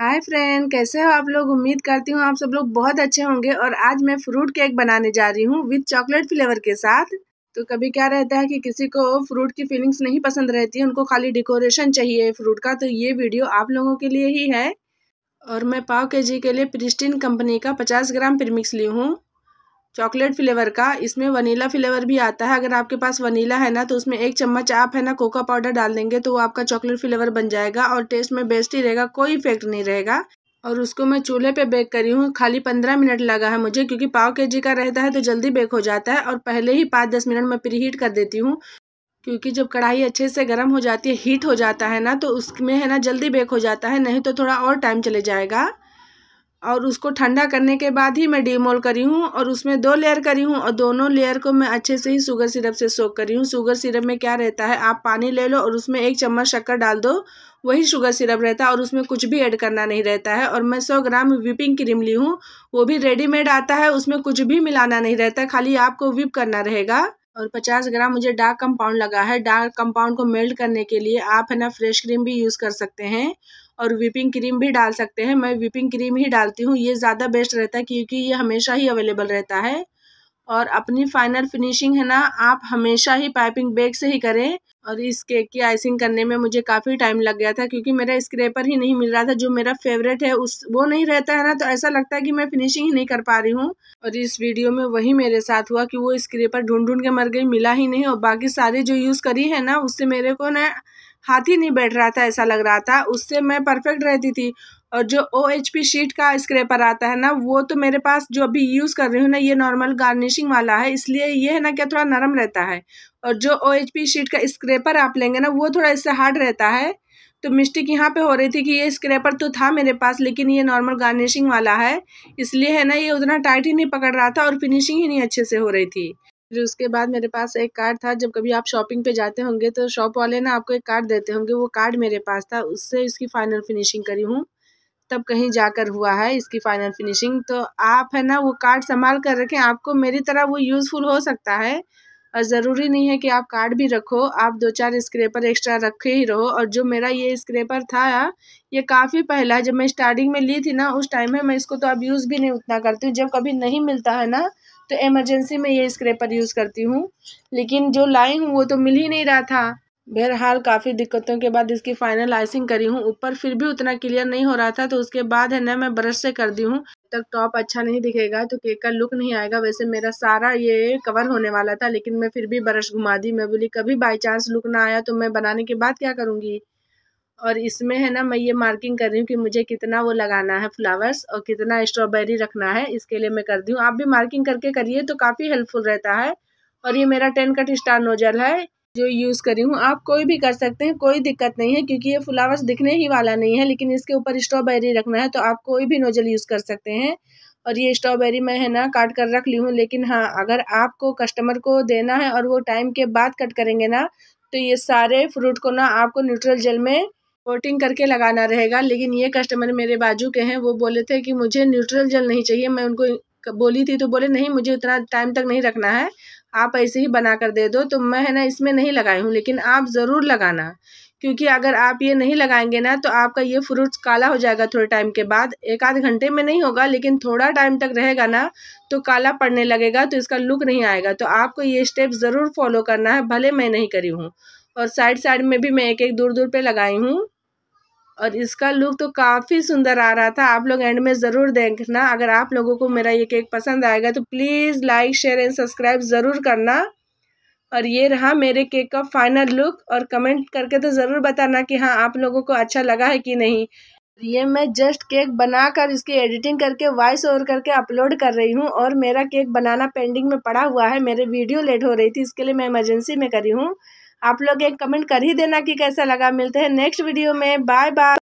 hi friend कैसे हो आप लोग उम्मीद करती हूँ आप सब लोग बहुत अच्छे होंगे और आज मैं फ्रूट केक बनाने जा रही हूँ विथ चॉकलेट फ्लेवर के साथ तो कभी क्या रहता है कि किसी को फ्रूट की फीलिंग्स नहीं पसंद रहती है उनको खाली डेकोरेशन चाहिए फ्रूट का तो ये वीडियो आप लोगों के लिए ही है और मैं पाव के जी के लिए प्रिस्टिन कंपनी का पचास ग्राम प्रिमिक्स ली हूँ चॉकलेट फ्लेवर का इसमें वनीला फ्लेवर भी आता है अगर आपके पास वनीला है ना तो उसमें एक चम्मच आप है ना कोका पाउडर डाल देंगे तो वो आपका चॉकलेट फ्लेवर बन जाएगा और टेस्ट में बेस्ट ही रहेगा कोई इफेक्ट नहीं रहेगा और उसको मैं चूल्हे पे बेक करी हूँ खाली पंद्रह मिनट लगा है मुझे क्योंकि पाव के जी का रहता है तो जल्दी बेक हो जाता है और पहले ही पाँच दस मिनट में प्रीहीट कर देती हूँ क्योंकि जब कढ़ाई अच्छे से गर्म हो जाती है हीट हो जाता है ना तो उसमें है ना जल्दी बेक हो जाता है नहीं तो थोड़ा और टाइम चले जाएगा और उसको ठंडा करने के बाद ही मैं डीमोल करी हूँ और उसमें दो लेयर करी हूँ और दोनों लेयर को मैं अच्छे से ही शुगर सिरप से सोख करी हूँ शुगर सिरप में क्या रहता है आप पानी ले लो और उसमें एक चम्मच शक्कर डाल दो वही शुगर सिरप रहता है और उसमें कुछ भी ऐड करना नहीं रहता है और मैं सौ ग्राम विपिंग क्रीम ली हूँ वो भी रेडीमेड आता है उसमें कुछ भी मिलाना नहीं रहता खाली आपको विप करना रहेगा और 50 ग्राम मुझे डार्क कंपाउंड लगा है डार्क कंपाउंड को मेल्ट करने के लिए आप है ना फ्रेश क्रीम भी यूज़ कर सकते हैं और विपिंग क्रीम भी डाल सकते हैं मैं विपिंग क्रीम ही डालती हूँ ये ज़्यादा बेस्ट रहता है क्योंकि ये हमेशा ही अवेलेबल रहता है और अपनी फाइनल फिनिशिंग है ना आप हमेशा ही पाइपिंग बैग से ही करें और इस केक की आइसिंग करने में मुझे काफ़ी टाइम लग गया था क्योंकि मेरा स्क्रेपर ही नहीं मिल रहा था जो मेरा फेवरेट है उस वो नहीं रहता है ना तो ऐसा लगता है कि मैं फिनिशिंग ही नहीं कर पा रही हूँ और इस वीडियो में वही मेरे साथ हुआ कि वो स्क्रेपर ढूंढ ढूंढ के मर गई मिला ही नहीं और बाकी सारे जो यूज़ करी है ना उससे मेरे को ना हाथ ही नहीं बैठ रहा था ऐसा लग रहा था उससे मैं परफेक्ट रहती थी और जो ओ एच पी शीट का स्क्रेपर आता है ना वो तो मेरे पास जो अभी यूज़ कर रही हूँ ना ये नॉर्मल गार्निशिंग वाला है इसलिए ये है ना क्या थोड़ा नरम रहता है और जो ओ एच पी शीट का स्क्रेपर आप लेंगे ना वो थोड़ा इससे हार्ड रहता है तो मिस्टेक यहाँ पे हो रही थी कि ये स्क्रेपर तो था मेरे पास लेकिन ये नॉर्मल गार्निशिंग वाला है इसलिए है ना ये उतना टाइट ही नहीं पकड़ रहा था और फिनिशिंग ही नहीं अच्छे से हो रही थी फिर उसके बाद मेरे पास एक कार्ड था जब कभी आप शॉपिंग पे जाते होंगे तो शॉप वाले ना आपको एक कार्ड देते होंगे वो कार्ड मेरे पास था उससे इसकी फाइनल फिनिशिंग करी हूँ तब कहीं जाकर हुआ है इसकी फाइनल फिनिशिंग तो आप है ना वो कार्ड संभाल कर रखें आपको मेरी तरह वो यूज़फुल हो सकता है और ज़रूरी नहीं है कि आप कार्ड भी रखो आप दो चार स्क्रेपर एक्स्ट्रा रखे ही रहो और जो मेरा ये स्क्रेपर था ये काफ़ी पहला जब मैं स्टार्टिंग में ली थी ना उस टाइम में मैं इसको तो अब यूज़ भी नहीं उतना करती हूँ जब कभी नहीं मिलता है ना तो इमरजेंसी में ये स्क्रेपर यूज़ करती हूँ लेकिन जो लाई हूँ वो तो मिल ही नहीं रहा था बहरहाल काफ़ी दिक्कतों के बाद इसकी फाइनल आइसिंग करी हूँ ऊपर फिर भी उतना क्लियर नहीं हो रहा था तो उसके बाद है ना मैं ब्रश से कर दी हूँ तक टॉप अच्छा नहीं दिखेगा तो केक का लुक नहीं आएगा वैसे मेरा सारा ये कवर होने वाला था लेकिन मैं फिर भी ब्रश घुमा दी मैं बोली कभी बाई चांस लुक ना आया तो मैं बनाने के बाद क्या करूँगी और इसमें है ना मैं ये मार्किंग कर रही हूँ कि मुझे कितना वो लगाना है फ्लावर्स और कितना स्ट्रॉबेरी रखना है इसके लिए मैं कर दी हूँ आप भी मार्किंग करके करिए तो काफ़ी हेल्पफुल रहता है और ये मेरा टेन कट स्टार नोजल है जो यूज़ करी हूँ आप कोई भी कर सकते हैं कोई दिक्कत नहीं है क्योंकि ये फ्लावर्स दिखने ही वाला नहीं है लेकिन इसके ऊपर स्ट्रॉबेरी रखना है तो आप कोई भी नोजल यूज़ कर सकते हैं और ये स्ट्रॉबेरी मैं है ना काट कर रख ली हूँ लेकिन हाँ अगर आपको कस्टमर को देना है और वो टाइम के बाद कट करेंगे ना तो ये सारे फ्रूट को ना आपको न्यूट्रल जेल में कोटिंग करके लगाना रहेगा लेकिन ये कस्टमर मेरे बाजू के हैं वो बोले थे कि मुझे न्यूट्रल जेल नहीं चाहिए मैं उनको बोली थी तो बोले नहीं मुझे इतना टाइम तक नहीं रखना है आप ऐसे ही बना कर दे दो तो मैं है ना इसमें नहीं लगाई हूँ लेकिन आप ज़रूर लगाना क्योंकि अगर आप ये नहीं लगाएंगे ना तो आपका ये फ्रूट्स काला हो जाएगा थोड़े टाइम के बाद एक आध घंटे में नहीं होगा लेकिन थोड़ा टाइम तक रहेगा ना तो काला पड़ने लगेगा तो इसका लुक नहीं आएगा तो आपको ये स्टेप ज़रूर फॉलो करना है भले मैं नहीं करी हूँ और साइड साइड में भी मैं एक एक दूर दूर पर लगाई हूँ और इसका लुक तो काफ़ी सुंदर आ रहा था आप लोग एंड में ज़रूर देखना अगर आप लोगों को मेरा ये केक पसंद आएगा तो please like share and subscribe ज़रूर करना और ये रहा मेरे केक का फाइनल लुक और कमेंट करके तो ज़रूर बताना कि हाँ आप लोगों को अच्छा लगा है कि नहीं ये मैं जस्ट केक बनाकर इसकी एडिटिंग करके वॉइस ओवर करके अपलोड कर रही हूँ और मेरा केक बनाना पेंडिंग में पड़ा हुआ है मेरे वीडियो लेट हो रही थी इसके लिए मैं इमरजेंसी में करी हूँ आप लोग एक कमेंट कर ही देना कि कैसा लगा मिलते हैं नेक्स्ट वीडियो में बाय बाय